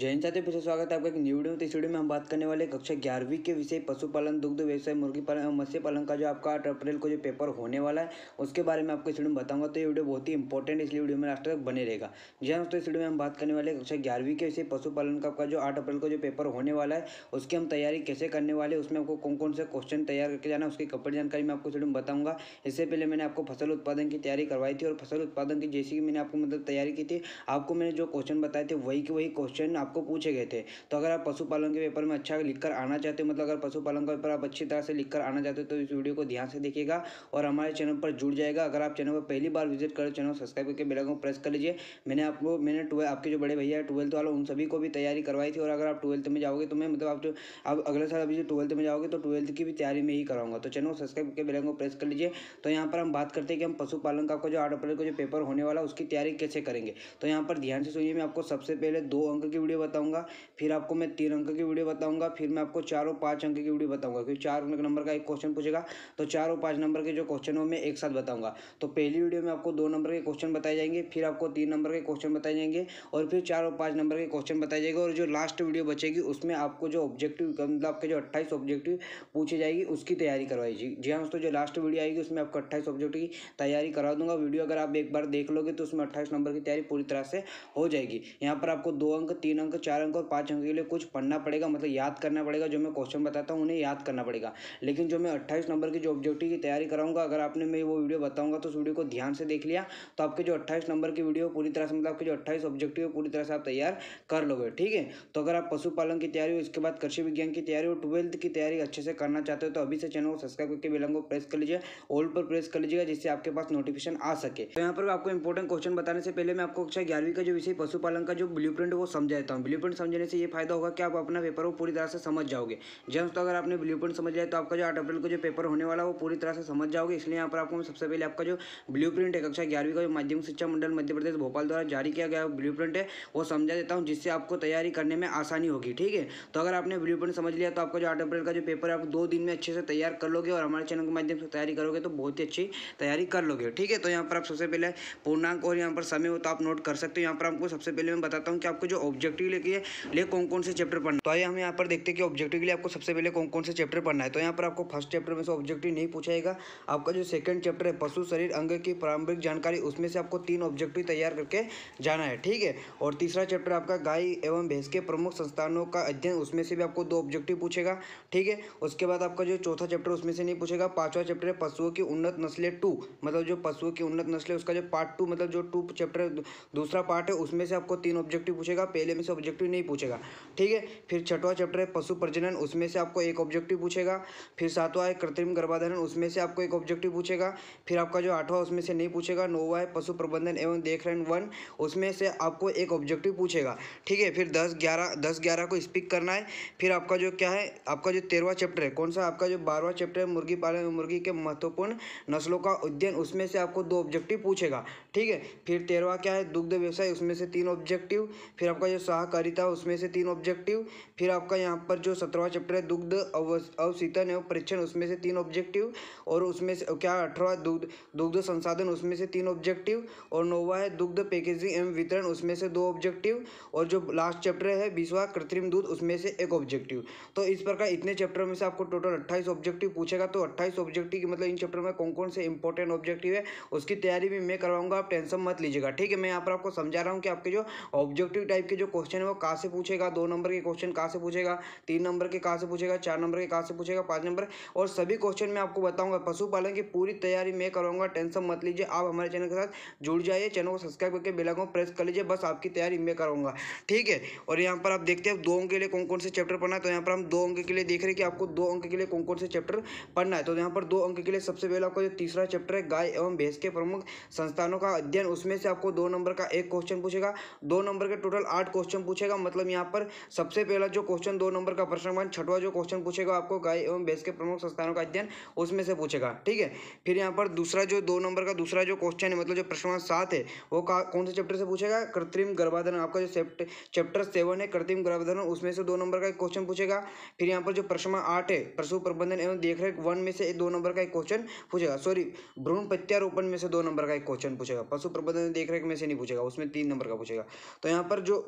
जैन साथियों फिर से स्वागत है आपका एक न्यू वीडियो में तो इस वीडियो में हम बात करने वाले कक्षा ग्यारहवीं के विषय पशुपालन दुग्ध व्यवसाय मुर्गी पालन और मत्स्य पालन का जो आपका आठ अप्रैल को जो पेपर होने वाला है उसके बारे में आपको इस वीडियो में बताऊंगा तो ये वीडियो बहुत ही इंपॉर्टेंट इसलिए वीडियो में लास्ट तक बने रहेगा जी हाँ दोस्तों इस वीडियो में हम बात करने वाले कक्षा ग्यारहवीं के विषय पशुपालन का आपका जो आठ अप्रैल को जो पेपर होने वाला है उसकी हम तैयारी कैसे करने वाले उसमें आपको कौन कौन से क्वेश्चन तैयार करके जाना उसकी कपड़ी जानकारी मैं आपको इस वीडियो में बताऊंगा इससे पहले मैंने आपको फसल उत्पादन की तैयारी करवाई थी और फसल उत्पादन की जैसे कि मैंने आपको मतलब तैयारी की थी आपको मैंने जो क्वेश्चन बताए थे वही के वही क्वेश्चन आपको पूछे गए थे तो अगर आप पशुपालन के पेपर में अच्छा लिख कर आना चाहते हो मतलब अगर पशुपालन का पेपर आप अच्छी तरह से लिख कर आना चाहते हो तो इस वीडियो को ध्यान से देखिएगा और हमारे चैनल पर जुड़ जाएगा अगर आप चैनल पर पहली बार विजिट करो चैनल सब्सक्राइब करके बेल को प्रेस कर लीजिए मैंने आपको मैंने ट्वेल्थ आपके जो बड़े भैया है ट्वेल्थ वालों उन सभी को भी तैयारी करवाई थी और अगर आप ट्वेल्थ में जाओगे तो मैं मतलब आप जो अगले साल अभी जो ट्वेल्थ में जाओगे तो ट्वेल्थ की भी तैयारी में ही कराऊंगा तो चैनल सब्सक्राइब करके बेल को प्रेस कर लीजिए तो यहाँ पर हम बात करते हैं कि हम पशुपालन का जो आठ अप्रैल को जो पेपर होने वाला उसकी तैयारी कैसे करेंगे तो यहाँ पर ध्यान से सुनिए मैं आपको सबसे पहले दो अंक की वीडियो बताऊंगा फिर आपको मैं तीन अंक की वीडियो बताऊंगा फिर मैं आपको चार और अंक की वीडियो बताऊंगा क्योंकि चार नंबर का एक क्वेश्चन पूछेगा तो चार और नंबर के जो क्वेश्चन हो मैं एक साथ बताऊंगा तो पहली वीडियो में आपको दो नंबर के क्वेश्चन बताए जाएंगे फिर आपको तीन नंबर के क्वेश्चन बताए जाएंगे और फिर चार और पाँच नंबर के क्वेश्चन बताए जाएंगे और जो लास्ट वीडियो बचेगी उसमें आपको जो ऑब्जेक्टिव मतलब आपके जो अट्ठाईस ऑब्जेक्टिव पूछी जाएगी उसकी तैयारी करवाई जी जी हाँ दोस्तों जो लास्ट वीडियो आएगी उसमें आपको अट्ठाईस ऑब्जेक्ट की तैयारी करवा दूंगा वीडियो अगर आप एक बार देख लोगे तो उसमें अट्ठाईस नंबर की तैयारी पूरी तरह से हो जाएगी यहाँ पर आपको दो अंक तीन अंक चार अंक और पाँच अंक के लिए कुछ पढ़ना पड़ेगा मतलब याद करना पड़ेगा जो मैं क्वेश्चन बताता हूँ उन्हें याद करना पड़ेगा लेकिन जो मैं अट्ठाईस नंबर की जो ऑब्जेक्टिव की तैयारी कराऊंगा अगर आपने मैं वो वीडियो बताऊँगा तो उस वीडियो को ध्यान से देख लिया तो आपके जो अट्ठाईस नंबर की वीडियो पूरी तरह से मतलब आपके जो अट्ठाईस ऑब्जेक्टिव पूरी तरह से आप तैयार कर लोगे ठीक है तो अगर आप पशुपालन की तैयारी उसके बाद कृषि विज्ञान की तैयारी और ट्वेल्थ की तैयारी अच्छे से करना चाहते हो तो अभी से चैनल को सब्सक्राइब करके बिलंग को प्रेस कर लीजिए ओल्ड पर प्रेस कर लीजिएगा जिससे आपके पास नोटिफिकेशन आ सके तो यहाँ पर आपको इंपॉर्टेंट क्वेश्चन बताने से पहले मैं आपको कक्षा अच्छा ग्यारहवीं का जो विषय पशुपालन का जो ब्लू वो समझाता हूँ देता हूँ ब्लू समझने से ये फायदा होगा कि आप अपना पेपर वो पूरी तरह से समझ जाओगे जब तो अगर आपने ब्लू समझ लिया तो आपका जो आठ अप्रैल को जो पेपर होने वाला वो पूरी तरह से समझ जाओगे इसलिए यहाँ पर आपको सबसे पहले आपका जो ब्लू प्रिंट है कक्षा ग्यारहवीं का जो माध्यमिक शिक्षा मंडल मध्य प्रदेश भोपाल द्वारा जारी किया गया ब्लू प्रिंट है वो समझा देता हूँ जिससे आपको तैयारी करने में आसानी होगी ठीक है तो अगर आपने ब्लू प्रिंट समझ लिया तो आपका जो आठ अप्रैल का जो पेपर है आप दो दिन में अच्छे से तैयार कर लोगे और हमारे चैनल के माध्यम से तैयारी करोगे तो बहुत ही अच्छी तैयारी कर लोगे ठीक है तो यहाँ पर आप सबसे पहले पूर्णांक और यहाँ पर समय हो तो आप नोट कर सकते हो यहाँ पर आपको सबसे पहले मैं बताता हूँ कि आपको जो ऑब्जेक्ट ऑब्जेक्टिव लेके ले कौन कौन से चैप्टर पढ़ना तो आइए हम यहाँ पर देखते हैं कि ऑब्जेक्टिव के लिए आपको सबसे पहले कौन कौन से चैप्टर पढ़ना है तो यहाँ पर आपको फर्स्ट चैप्टर में से ऑब्जेक्टिव नहीं पूछाएगा आपका जो सेकंड चैप्टर है पशु शरीर अंग की प्रारंभिक जानकारी उसमें से आपको तीन ऑब्जेक्टिव तैयार करके जाना है ठीक है और तीसरा चैप्टर आपका गाय एवं भैंस के प्रमुख संस्थानों का अध्ययन उसमें से भी आपको दो ऑब्जेक्टिव पूछेगा ठीक है उसके बाद आपका जो चौथा चैप्टर उसमें से नहीं पूछेगा पांचवा चैप्टर है पशुओं की उन्नत नस्लें टू मतलब जो पशुओं की उन्नत नस्लें उसका जो पार्ट टू मतलब जो टू चैप्टर दूसरा पार्ट है उसमें से आपको तीन ऑब्जेक्टिव पूछेगा पहले इसलिए से ऑब्जेक्टिव नहीं पूछेगा ठीक है फिर छठवा चैप्टर है पशु प्रजनन उसमें से आपको एक ऑब्जेक्टिव पूछेगा फिर सातवा है कृत्रिम गर्भाधारण उसमें से आपको एक ऑब्जेक्टिव पूछेगा फिर आपका जो आठवा उसमें से नहीं पूछेगा नौवा है पशु प्रबंधन एवं देख देखरेख वन उसमें से आपको एक ऑब्जेक्टिव पूछेगा ठीक है फिर दस ग्यारह दस ग्यारह को स्पीक करना है फिर आपका जो क्या है आपका जो तेरहवा चैप्टर है कौन सा आपका जो बारहवा चैप्टर है मुर्गी पालन मुर्गी के महत्वपूर्ण नस्लों का उद्यन उसमें से आपको दो ऑब्जेक्टिव पूछेगा ठीक है फिर तेरहवा क्या है दुग्ध व्यवसाय उसमें से तीन ऑब्जेक्टिव फिर आपका जो सहकारिता उसमें से तीन ऑब्जेक्टिव फिर आपका यहाँ पर जो सत्रहवा चैप्टर है दुग्ध अवशीतन एवं परीक्षण उसमें से तीन ऑब्जेक्टिव और उसमें से क्या अठारहवा दुग्ध दुग्ध संसाधन उसमें से तीन ऑब्जेक्टिव और नौवा है दुग्ध पैकेजिंग एवं वितरण उसमें से दो ऑब्जेक्टिव और जो लास्ट चैप्टर है बीसवा कृत्रिम दूध उसमें से एक ऑब्जेक्टिव तो इस प्रकार इतने चैप्टर में से आपको टोटल अट्ठाईस ऑब्जेक्टिव पूछेगा तो अट्ठाईस ऑब्जेक्टिव की मतलब इन चैप्टर में कौन कौन से इंपॉर्टेंट ऑब्जेक्टिव है उसकी तैयारी भी मैं करवाऊंगा आप टेंशन मत लीजिएगा ठीक है मैं यहाँ पर आपको समझा रहा हूँ कि आपके जो ऑब्जेक्टिव टाइप के जो क्वेश्चन है वो कहाँ से पूछेगा दो नंबर के क्वेश्चन कहाँ से पूछेगा तीन नंबर के कहाँ से पूछेगा चार नंबर के कहाँ से पूछेगा पाँच नंबर और सभी क्वेश्चन मैं आपको बताऊंगा पशुपालन की पूरी तैयारी मैं करूँगा टेंशन मत लीजिए आप हमारे चैनल के साथ जुड़ जाइए चैनल को सब्सक्राइब करके को प्रेस कर लीजिए बस आपकी तैयारी मैं करूँगा ठीक है और यहाँ पर आप देखते हैं दो अंक के लिए कौन कौन से चैप्टर पढ़ना है तो यहाँ पर हम दो अंक के लिए देख रहे हैं कि आपको दो अंक के लिए कौन कौन से चैप्टर पढ़ना है तो यहाँ पर दो अंक के लिए सबसे पहले आपका जो तीसरा चैप्टर है गाय एवं भैंस के प्रमुख संस्थानों का अध्ययन उसमें से आपको दो नंबर का एक क्वेश्चन पूछेगा दो नंबर के टोटल आठ क्वेश्चन क्वेश्चन पूछेगा मतलब यहाँ पर सबसे पहला जो क्वेश्चन दो नंबर का प्रश्न वन छठवा जो क्वेश्चन पूछेगा आपको गाय एवं भैंस के प्रमुख संस्थानों का अध्ययन उसमें से पूछेगा ठीक है फिर यहाँ पर दूसरा जो दो नंबर का दूसरा जो क्वेश्चन है मतलब जो प्रश्न सात है वो कौन से चैप्टर से पूछेगा कृत्रिम गर्भाधान आपका जो चैप्टर सेवन है कृत्रिम गर्भाधान उसमें से दो नंबर का एक क्वेश्चन पूछेगा फिर यहाँ पर जो प्रश्न आठ है प्रसव प्रबंधन एवं देखरेख वन में से दो नंबर का एक क्वेश्चन पूछेगा सॉरी भ्रूण प्रत्यारोपण में से दो नंबर का एक क्वेश्चन पूछेगा पशु प्रबंधन देखरेख में से नहीं पूछेगा उसमें तीन नंबर का पूछेगा तो यहाँ पर जो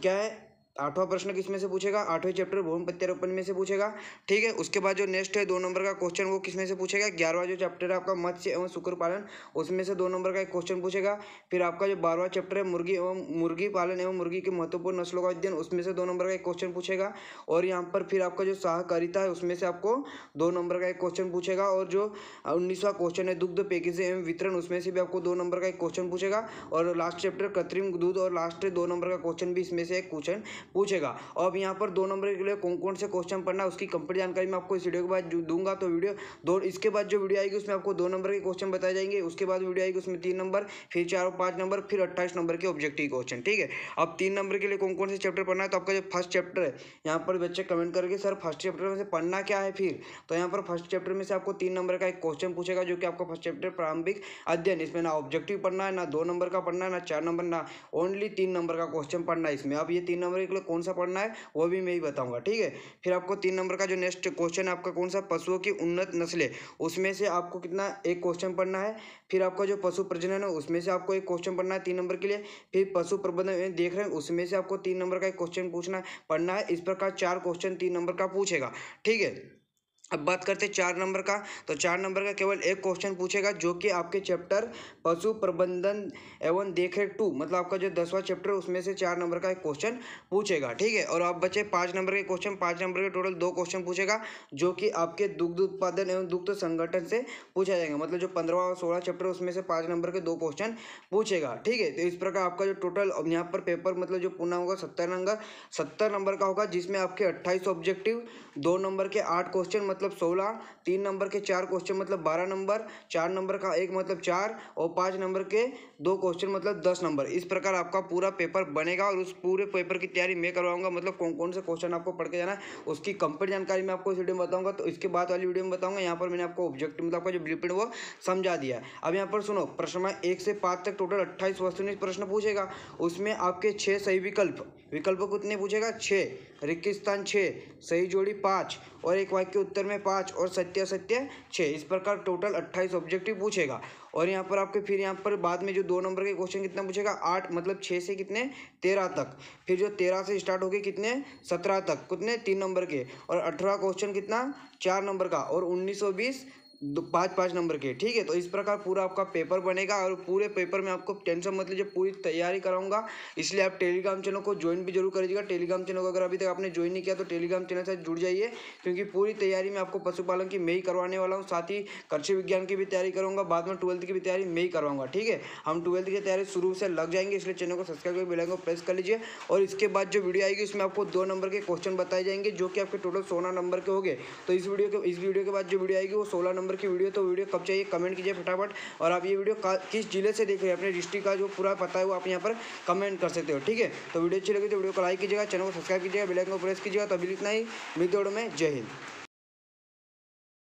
该。आठवां प्रश्न किसमें से पूछेगा आठवें चैप्टर भूमि प्रत्यारोपण में से पूछेगा ठीक है उसके बाद जो नेक्स्ट है दो नंबर का क्वेश्चन वो किसमें से पूछेगा ग्यारहवा जो चैप्टर है आपका मत्स्य एवं शुक्र पालन उसमें से दो नंबर का एक क्वेश्चन पूछेगा फिर आपका जो बारहवा चैप्टर है मुर्गी एवं मुर्गी पालन एवं मुर्गी के महत्वपूर्ण नस्लों का अध्ययन उसमें से दो नंबर का एक क्वेश्चन पूछेगा और यहाँ पर फिर आपका जो सहकारिता है उसमें से आपको दो नंबर का एक क्वेश्चन पूछेगा और जो उन्नीसवा क्वेश्चन है दुग्ध पैकेज एवं वितरण उसमें से भी आपको दो नंबर का एक क्वेश्चन पूछेगा और लास्ट चैप्टर कृत्रिम दूध और लास्ट दो नंबर का क्वेश्चन भी इसमें से एक क्वेश्चन पूछेगा और यहाँ पर दो नंबर के लिए कौन कौन से क्वेश्चन पढ़ना है उसकी कंप्लीट जानकारी मैं आपको इस वीडियो के बाद दूंगा तो वीडियो दो इसके बाद जो वीडियो आएगी उसमें आपको दो नंबर के क्वेश्चन बताए जाएंगे उसके बाद वीडियो आएगी उसमें तीन नंबर फिर चार पाँच नंबर फिर अट्ठाईस नंबर के ऑब्जेक्टिव क्वेश्चन ठीक है अब तीन नंबर के लिए कौन कौन से चैप्टर पढ़ना है तो आपका जो फर्स्ट चैप्टर है यहाँ पर बच्चे कमेंट करके सर फर्स्ट चैप्टर में से पढ़ना क्या है फिर तो यहाँ पर फर्स्ट चैप्टर में से आपको तीन नंबर का एक क्वेश्चन पूछेगा जो कि आपका फर्स्ट चैप्टर प्रारंभिक अध्ययन इसमें ना ऑब्जेक्टिव पढ़ना है ना दो नंबर का पढ़ना है ना चार नंबर ना ओनली तीन नंबर का क्वेश्चन पढ़ना है इसमें अब ये तीन नंबर के लिए कौन सा पढ़ना है वो भी मैं ही बताऊंगा ठीक है फिर आपको तीन नंबर का जो नेक्स्ट क्वेश्चन है आपका कौन सा पशुओं की उन्नत नस्लें उसमें से आपको कितना एक क्वेश्चन पढ़ना है फिर आपका जो पशु प्रजनन है उसमें से आपको एक क्वेश्चन पढ़ना है तीन नंबर के लिए फिर पशु प्रबंधन देख रहे हैं उसमें से आपको तीन नंबर का एक क्वेश्चन पूछना पढ़ना है इस प्रकार चार क्वेश्चन तीन नंबर का पूछेगा ठीक है अब बात करते हैं चार नंबर का तो चार नंबर का केवल एक क्वेश्चन पूछेगा जो कि आपके चैप्टर पशु प्रबंधन एवं देखरेख टू मतलब आपका जो दसवां चैप्टर उसमें से चार नंबर का एक क्वेश्चन पूछेगा ठीक है और आप बचे पाँच नंबर के क्वेश्चन पाँच नंबर के टोटल दो क्वेश्चन पूछेगा जो कि आपके दुग्ध उत्पादन एवं दुग्ध संगठन से पूछा जाएगा मतलब जो पंद्रह और सोलह चैप्टर उसमें से पाँच नंबर के दो क्वेश्चन पूछेगा ठीक है तो इस प्रकार आपका जो टोटल यहाँ पर पेपर मतलब जो पूर्ण होगा सत्तर नंबर सत्तर नंबर का होगा जिसमें आपके अट्ठाईस ऑब्जेक्टिव दो नंबर के आठ क्वेश्चन मतलब सोलह तीन नंबर के चार क्वेश्चन मतलब बारह नंबर चार नंबर का एक मतलब चार और पाँच नंबर के दो क्वेश्चन मतलब दस नंबर इस प्रकार आपका पूरा पेपर बनेगा और उस पूरे पेपर की तैयारी मैं करवाऊंगा मतलब कौन कौन से क्वेश्चन आपको पढ़ के जाना है उसकी कंप्लीट जानकारी मैं आपको इस वीडियो में बताऊंगा तो इसके बाद वाली वीडियो में बताऊंगा यहाँ पर मैंने आपको ऑब्जेक्टिव मतलब आपका जो ब्लू वो समझा दिया अब यहाँ पर सुनो प्रश्न एक से पाँच तक टोटल अट्ठाईस वस्तु प्रश्न पूछेगा उसमें आपके छः सही विकल्प विकल्प कितने पूछेगा छः रिक्त स्थान छः सही जोड़ी पाँच और एक वाक्य उत्तर में पाँच और सत्य सत्य छः इस प्रकार टोटल अट्ठाईस ऑब्जेक्टिव पूछेगा और यहाँ पर आपके फिर यहाँ पर बाद में जो दो नंबर के क्वेश्चन कितना पूछेगा आठ मतलब छः से कितने तेरह तक फिर जो तेरह से स्टार्ट हो गए कितने सत्रह तक कितने तीन नंबर के और अठारह क्वेश्चन कितना चार नंबर का और उन्नीस सौ बीस पाँच पाँच नंबर के ठीक है तो इस प्रकार पूरा आपका पेपर बनेगा और पूरे पेपर में आपको टेंशन मत लीजिए पूरी तैयारी कराऊंगा इसलिए आप टेलीग्राम चैनल को ज्वाइन भी जरूर करिएगा टेलीग्राम चैनल को अगर अभी तक आपने ज्वाइन नहीं किया तो टेलीग्राम चैनल से जुड़ जाइए क्योंकि पूरी तैयारी में आपको पशुपालन की मैं ही करवाने वाला हूँ साथ ही कृषि विज्ञान की भी तैयारी करूँगा बाद में ट्वेल्थ की भी तैयारी मैं ही करवाऊंगा ठीक है हम ट्वेल्थ की तैयारी शुरू से लग जाएंगे इसलिए चैनल को सब्सक्राइब करके बिलाएंगे को प्रेस कर लीजिए और इसके बाद जो वीडियो आएगी उसमें आपको दो नंबर के क्वेश्चन बताए जाएंगे जो कि आपके टोटल सोलह नंबर के हो तो इस वीडियो के इस वीडियो के बाद जो वीडियो आएगी वो सोलह नंबर नंबर की वीडियो तो वीडियो कब चाहिए कमेंट कीजिए फटाफट और आप ये वीडियो किस जिले से देख रहे हैं अपने डिस्ट्रिक्ट का जो पूरा पता है वो आप यहाँ पर कमेंट कर सकते हो ठीक है तो वीडियो अच्छी लगी तो वीडियो को लाइक कीजिएगा चैनल को सब्सक्राइब कीजिएगा बेलाइकन को प्रेस कीजिएगा तो अभी इतना ही मिलते में जय हिंद